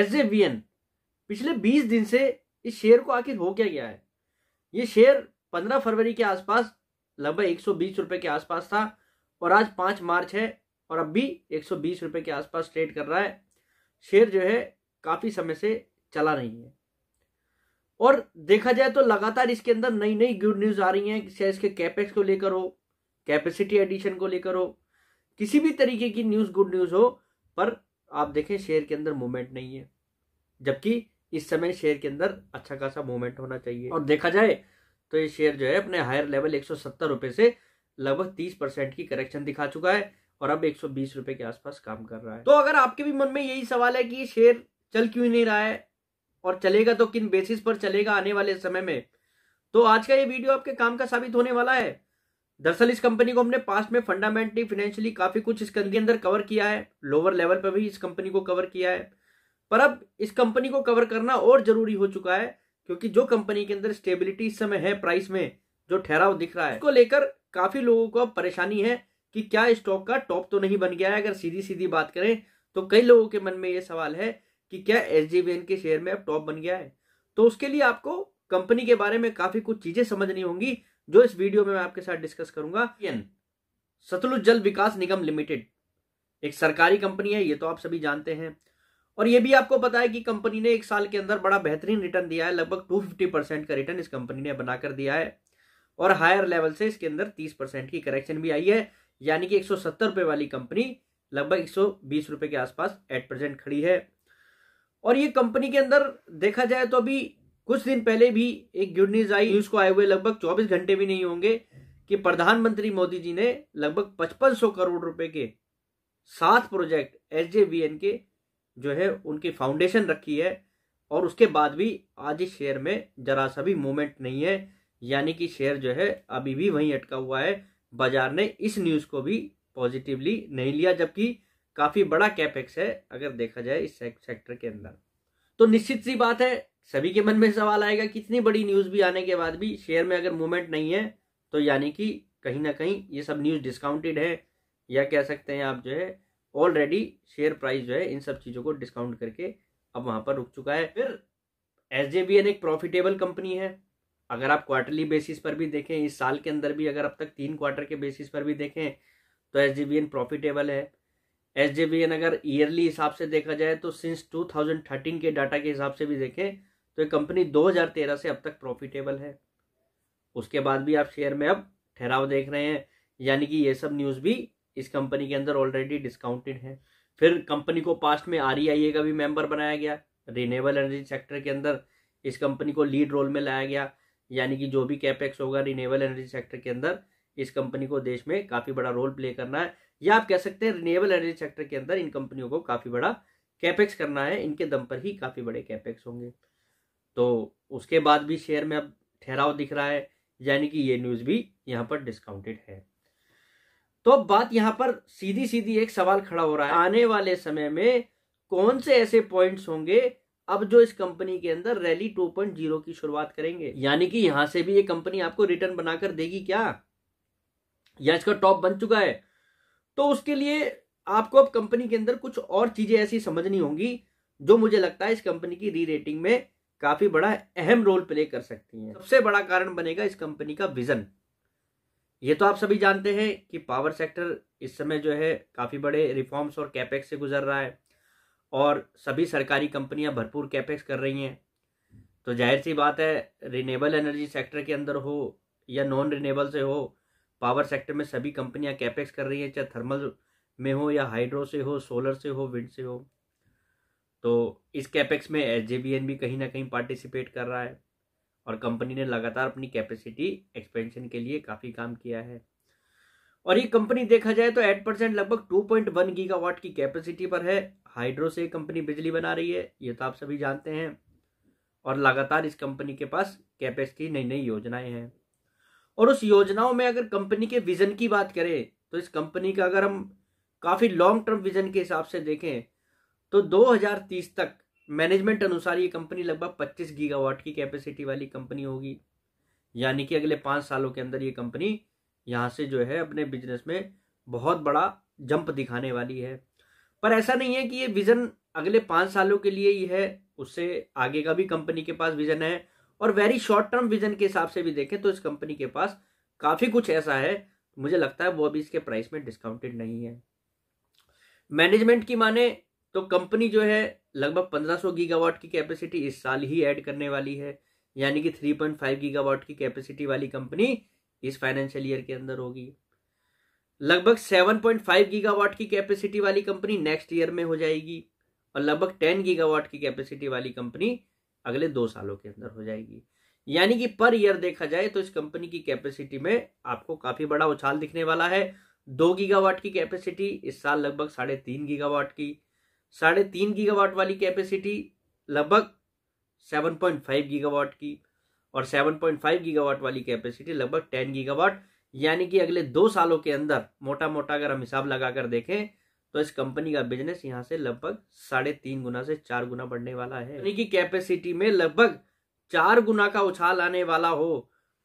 S V N पिछले बीस दिन से इस शेयर को आखिर हो क्या गया है ये शेयर पंद्रह फरवरी के आसपास लगभग एक सौ बीस रुपए के आसपास था और आज पाँच मार्च है और अब भी एक सौ बीस रुपये के आसपास ट्रेड कर रहा है शेयर जो है काफ़ी समय से चला नहीं है और देखा जाए तो लगातार इसके अंदर नई नई गुड न्यूज आ रही हैं चाहे इसके कैपेक्स को लेकर हो कैपेसिटी एडिशन को लेकर हो किसी भी तरीके की न्यूज गुड न्यूज हो पर आप देखें शेयर के अंदर मूवमेंट नहीं है जबकि इस समय शेयर के अंदर अच्छा खासा मूवमेंट होना चाहिए और देखा जाए तो ये शेयर जो है अपने हायर लेवल एक सौ से लगभग तीस परसेंट की करेक्शन दिखा चुका है और अब एक रुपए के आसपास काम कर रहा है तो अगर आपके भी मन में यही सवाल है कि ये शेयर चल क्यों नहीं रहा है और चलेगा तो किन बेसिस पर चलेगा आने वाले समय में तो आज का ये वीडियो आपके काम का साबित होने वाला है दरअसल इस कंपनी को हमने पास्ट में फंडामेंटली फाइनेंशियली काफी कुछ इसके अंदर कवर किया है लोअर लेवल पर भी इस कंपनी को कवर किया है पर अब इस कंपनी को कवर करना और जरूरी हो चुका है क्योंकि जो कंपनी के अंदर स्टेबिलिटी इस समय है प्राइस में जो ठहराव दिख रहा है इसको लेकर काफी लोगों को अब परेशानी है कि क्या स्टॉक का टॉप तो नहीं बन गया है अगर सीधी सीधी बात करें तो कई लोगों के मन में ये सवाल है कि क्या एस के शेयर में अब टॉप बन गया है तो उसके लिए आपको कंपनी के बारे में काफी कुछ चीजें समझनी होंगी जो इस वीडियो में मैं आपके साथ डिस्कस करूंगा सतलुज जल विकास निगम लिमिटेड एक सरकारी कंपनी है ये तो आप सभी जानते हैं और ये भी आपको पता है कि कंपनी ने एक साल के अंदर बड़ा बेहतरीन रिटर्न दिया है लगभग 250 परसेंट का रिटर्न इस कंपनी ने बनाकर दिया है और हायर लेवल से इसके अंदर 30 परसेंट की करेक्शन भी आई है यानी कि 170 रुपए वाली कंपनी लगभग 120 रुपए के आसपास एट प्रेजेंट खड़ी है और ये कंपनी के अंदर देखा जाए तो अभी कुछ दिन पहले भी एक गुड न्यूज आई न्यूज को आए हुए लगभग 24 घंटे भी नहीं होंगे कि प्रधानमंत्री मोदी जी ने लगभग 5500 करोड़ रुपए के सात प्रोजेक्ट एस के जो है उनकी फाउंडेशन रखी है और उसके बाद भी आज इस शेयर में जरा सा भी मूवमेंट नहीं है यानी कि शेयर जो है अभी भी वहीं अटका हुआ है बाजार ने इस न्यूज को भी पॉजिटिवली नहीं लिया जबकि काफी बड़ा कैपेक्स है अगर देखा जाए इस सेक्टर के अंदर तो निश्चित सी बात है सभी के मन में सवाल आएगा कितनी बड़ी न्यूज भी आने के बाद भी शेयर में अगर मूवमेंट नहीं है तो यानी कि कहीं ना कहीं ये सब न्यूज डिस्काउंटेड है या कह सकते हैं आप जो है ऑलरेडी शेयर प्राइस जो है इन सब चीजों को डिस्काउंट करके अब वहां पर रुक चुका है फिर एस एक प्रॉफिटेबल कंपनी है अगर आप क्वार्टरली बेसिस पर भी देखें इस साल के अंदर भी अगर अब तक तीन क्वार्टर के बेसिस पर भी देखें तो एस प्रॉफिटेबल है एस अगर ईयरली हिसाब से देखा जाए तो सिंस 2013 के डाटा के हिसाब से भी देखें तो ये कंपनी 2013 से अब तक प्रॉफिटेबल है उसके बाद भी आप शेयर में अब ठहराव देख रहे हैं यानी कि ये सब न्यूज़ भी इस कंपनी के अंदर ऑलरेडी डिस्काउंटेड है फिर कंपनी को पास्ट में आर e का भी मेंबर बनाया गया रिनेबल एनर्जी सेक्टर के अंदर इस कंपनी को लीड रोल में लाया गया यानी कि जो भी कैपेक्स होगा रिनेबल एनर्जी सेक्टर के अंदर इस कंपनी को देश में काफ़ी बड़ा रोल प्ले करना है या आप कह सकते हैं रिनेबल एनर्जी सेक्टर के अंदर इन कंपनियों को काफ़ी बड़ा कैपेक्स करना है इनके दम पर ही काफ़ी बड़े कैपेक्स होंगे तो उसके बाद भी शेयर में अब ठहराव दिख रहा है यानी कि ये न्यूज़ भी यहाँ पर डिस्काउंटेड है तो अब बात यहाँ पर सीधी सीधी एक सवाल खड़ा हो रहा है आने वाले समय में कौन से ऐसे पॉइंट्स होंगे अब जो इस कंपनी के अंदर रैली टू पॉइंट जीरो की शुरुआत करेंगे यानी कि यहां से भी ये कंपनी आपको रिटर्न बनाकर देगी क्या या इसका टॉप बन चुका है तो उसके लिए आपको अब कंपनी के अंदर कुछ और चीजें ऐसी समझनी होंगी जो मुझे लगता है इस कंपनी की री रेटिंग में काफी बड़ा अहम रोल प्ले कर सकती हैं सबसे बड़ा कारण बनेगा इस कंपनी का विजन ये तो आप सभी जानते हैं कि पावर सेक्टर इस समय जो है काफ़ी बड़े रिफॉर्म्स और कैपेक्स से गुजर रहा है और सभी सरकारी कंपनियां भरपूर कैपेक्स कर रही हैं तो जाहिर सी बात है रिनेबल एनर्जी सेक्टर के अंदर हो या नॉन रिनेबल से हो पावर सेक्टर में सभी कंपनियां कैपेक्स कर रही हैं चाहे थर्मल में हो या हाइड्रो से हो सोलर से हो विंड से हो तो इस कैपेक्स में एस भी कहीं ना कहीं पार्टिसिपेट कर रहा है और कंपनी ने लगातार अपनी कैपेसिटी एक्सपेंशन के लिए काफ़ी काम किया है और ये कंपनी देखा जाए तो एट परसेंट लगभग टू पॉइंट वन गीगावाट की कैपेसिटी पर है हाइड्रो से कंपनी बिजली बना रही है ये तो आप सभी जानते हैं और लगातार इस कंपनी के पास की नई नई योजनाएं हैं और उस योजनाओं में अगर कंपनी के विजन की बात करें तो इस कंपनी का अगर हम काफ़ी लॉन्ग टर्म विजन के हिसाब से देखें तो 2030 तक मैनेजमेंट अनुसार ये कंपनी लगभग 25 गीगावाट की कैपेसिटी वाली कंपनी होगी यानी कि अगले पाँच सालों के अंदर ये कंपनी यहाँ से जो है अपने बिजनेस में बहुत बड़ा जंप दिखाने वाली है पर ऐसा नहीं है कि ये विज़न अगले पाँच सालों के लिए ही है उससे आगे का भी कंपनी के पास विज़न है और वेरी शॉर्ट टर्म विज़न के हिसाब से भी देखें तो इस कंपनी के पास काफ़ी कुछ ऐसा है मुझे लगता है वो अभी इसके प्राइस में डिस्काउंटेड नहीं है मैनेजमेंट की माने तो कंपनी जो है लगभग 1500 गीगावाट की कैपेसिटी इस साल ही ऐड करने वाली है यानी कि 3.5 गीगावाट की कैपेसिटी वाली कंपनी इस फाइनेंशियल ईयर के अंदर होगी लगभग 7.5 गीगावाट की कैपेसिटी वाली कंपनी नेक्स्ट ईयर में हो जाएगी और लगभग 10 गीगावाट की कैपेसिटी वाली कंपनी अगले दो सालों के अंदर हो जाएगी यानी कि पर ईयर देखा जाए तो इस कंपनी की कैपेसिटी में आपको काफी बड़ा उछाल दिखने वाला है दो गीगावाट की कैपेसिटी इस साल लगभग साढ़े तीन गीगावाट की साढ़े तीन गीगावाट वाली कैपेसिटी लगभग सेवन पॉइंट फाइव गीगावाट की और सेवन पॉइंट फाइव गीगावाट वाली कैपेसिटी लगभग टेन गीगावाट यानी कि अगले दो सालों के अंदर मोटा मोटा अगर हम हिसाब लगाकर देखें तो इस कंपनी का बिजनेस यहाँ से लगभग साढ़े तीन गुना से चार गुना बढ़ने वाला है यानी कि कैपेसिटी में लगभग चार गुना का उछाल आने वाला हो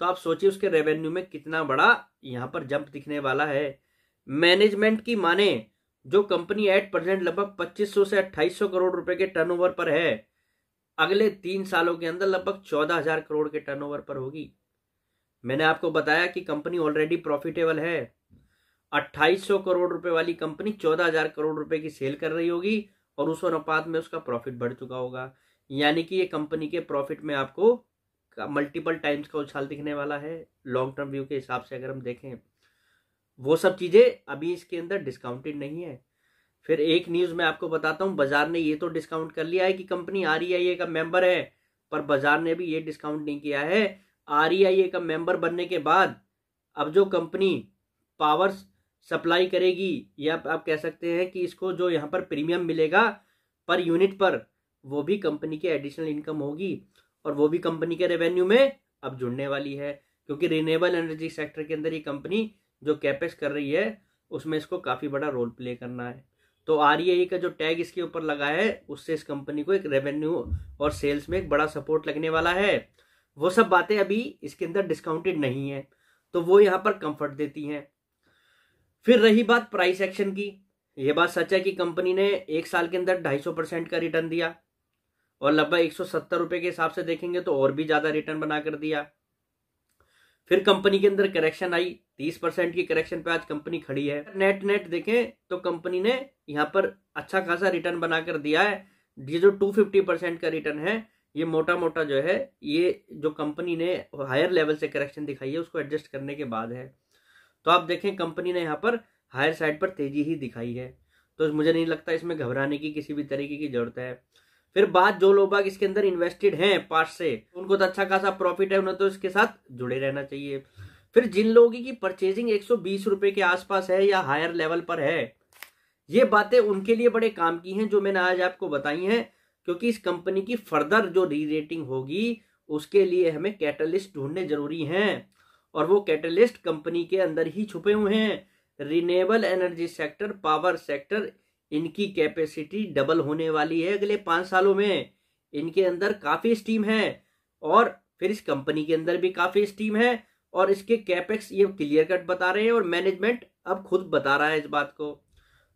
तो आप सोचिए उसके रेवेन्यू में कितना बड़ा यहाँ पर जंप दिखने वाला है मैनेजमेंट की माने जो कंपनी एट प्रेजेंट लगभग 2500 से 2800 करोड़ रुपए के टर्नओवर पर है अगले तीन सालों के अंदर लगभग 14000 करोड़ के टर्नओवर पर होगी मैंने आपको बताया कि कंपनी ऑलरेडी प्रॉफिटेबल है 2800 करोड़ रुपए वाली कंपनी 14000 करोड़ रुपए की सेल कर रही होगी और उस अनुपात में उसका प्रॉफिट बढ़ चुका होगा यानी कि ये कंपनी के प्रॉफिट में आपको मल्टीपल टाइम्स का उछाल दिखने वाला है लॉन्ग टर्म व्यू के हिसाब से अगर हम देखें वो सब चीज़ें अभी इसके अंदर डिस्काउंटेड नहीं है फिर एक न्यूज़ में आपको बताता हूँ बाजार ने ये तो डिस्काउंट कर लिया है कि कंपनी आर e का मेंबर है पर बाजार ने भी ये डिस्काउंट नहीं किया है आर e का मेंबर बनने के बाद अब जो कंपनी पावर सप्लाई करेगी या आप कह सकते हैं कि इसको जो यहाँ पर प्रीमियम मिलेगा पर यूनिट पर वो भी कंपनी के एडिशनल इनकम होगी और वो भी कंपनी के रेवेन्यू में अब जुड़ने वाली है क्योंकि रिन्यूएबल एनर्जी सेक्टर के अंदर ये कंपनी जो कैपेस कर रही है उसमें इसको काफ़ी बड़ा रोल प्ले करना है तो आर e का जो टैग इसके ऊपर लगा है उससे इस कंपनी को एक रेवेन्यू और सेल्स में एक बड़ा सपोर्ट लगने वाला है वो सब बातें अभी इसके अंदर डिस्काउंटेड नहीं है तो वो यहाँ पर कंफर्ट देती हैं फिर रही बात प्राइस एक्शन की ये बात सच है कि कंपनी ने एक साल के अंदर ढाई सौ परसेंट का रिटर्न दिया और लगभग एक सौ सत्तर रुपये के हिसाब से देखेंगे तो और भी ज़्यादा रिटर्न बना कर दिया फिर कंपनी के अंदर करेक्शन आई तीस परसेंट की करेक्शन पे आज कंपनी खड़ी है नेट नेट देखें तो कंपनी ने यहाँ पर अच्छा खासा रिटर्न बनाकर दिया है ये जो टू फिफ्टी परसेंट का रिटर्न है ये मोटा मोटा जो है ये जो कंपनी ने हायर लेवल से करेक्शन दिखाई है उसको एडजस्ट करने के बाद है तो आप देखें कंपनी ने यहाँ पर हायर साइड पर तेजी ही दिखाई है तो मुझे नहीं लगता इसमें घबराने की किसी भी तरीके की जरूरत है फिर बाद जो लोग बाग इसके अंदर इन्वेस्टेड हैं पार्ट से उनको तो अच्छा खासा प्रॉफिट है उन्हें तो इसके साथ जुड़े रहना चाहिए फिर जिन लोगों की परचेजिंग एक सौ रुपए के आसपास है या हायर लेवल पर है ये बातें उनके लिए बड़े काम की हैं जो मैंने आज आपको बताई हैं क्योंकि इस कंपनी की फर्दर जो री होगी उसके लिए हमें कैटलिस्ट ढूंढने जरूरी हैं और वो कैटलिस्ट कंपनी के अंदर ही छुपे हुए हैं renewable energy sector power sector इनकी कैपेसिटी डबल होने वाली है अगले पाँच सालों में इनके अंदर काफ़ी स्टीम है और फिर इस कंपनी के अंदर भी काफ़ी स्टीम है और इसके कैपेक्स ये क्लियर कट बता रहे हैं और मैनेजमेंट अब खुद बता रहा है इस बात को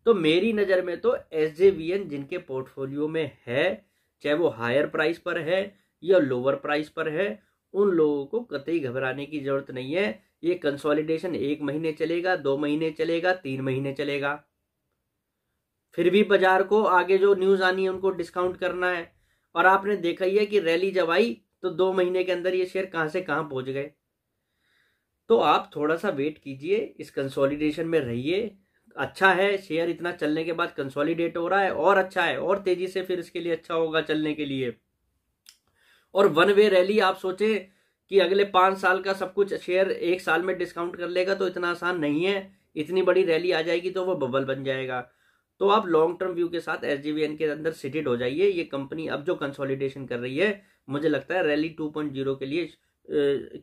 तो मेरी नज़र में तो एस जिनके पोर्टफोलियो में है चाहे वो हायर प्राइस पर है या लोअर प्राइस पर है उन लोगों को कतई घबराने की ज़रूरत नहीं है ये कंसोलिडेशन एक महीने चलेगा दो महीने चलेगा तीन महीने चलेगा फिर भी बाजार को आगे जो न्यूज आनी है उनको डिस्काउंट करना है और आपने देखा ही है कि रैली जब आई तो दो महीने के अंदर ये शेयर कहां से कहां पहुंच गए तो आप थोड़ा सा वेट कीजिए इस कंसोलिडेशन में रहिए अच्छा है शेयर इतना चलने के बाद कंसोलिडेट हो रहा है और अच्छा है और तेजी से फिर इसके लिए अच्छा होगा चलने के लिए और वन वे रैली आप सोचे कि अगले पांच साल का सब कुछ शेयर एक साल में डिस्काउंट कर लेगा तो इतना आसान नहीं है इतनी बड़ी रैली आ जाएगी तो वो बबल बन जाएगा तो आप लॉन्ग टर्म व्यू के साथ एस के अंदर सिटेड हो जाइए ये कंपनी अब जो कंसोलिडेशन कर रही है मुझे लगता है रैली 2.0 के लिए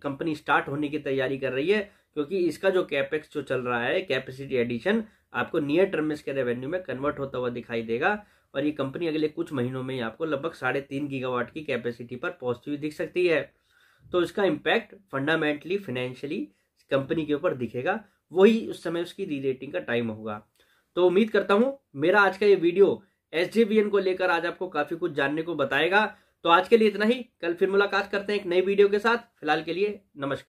कंपनी स्टार्ट होने की तैयारी कर रही है क्योंकि इसका जो कैपेक्स जो चल रहा है कैपेसिटी एडिशन आपको नियर टर्म में इसके रेवेन्यू में कन्वर्ट होता हुआ दिखाई देगा और ये कंपनी अगले कुछ महीनों में ही आपको लगभग साढ़े तीन गीगावाट की कैपेसिटी पर पहुंचती हुई दिख सकती है तो इसका इम्पैक्ट फंडामेंटली फाइनेंशियली कंपनी के ऊपर दिखेगा वही उस समय उसकी री रेटिंग का टाइम होगा तो उम्मीद करता हूँ मेरा आज का ये वीडियो एस को लेकर आज आपको काफी कुछ जानने को बताएगा तो आज के लिए इतना ही कल फिर मुलाकात करते हैं एक नई वीडियो के साथ फिलहाल के लिए नमस्कार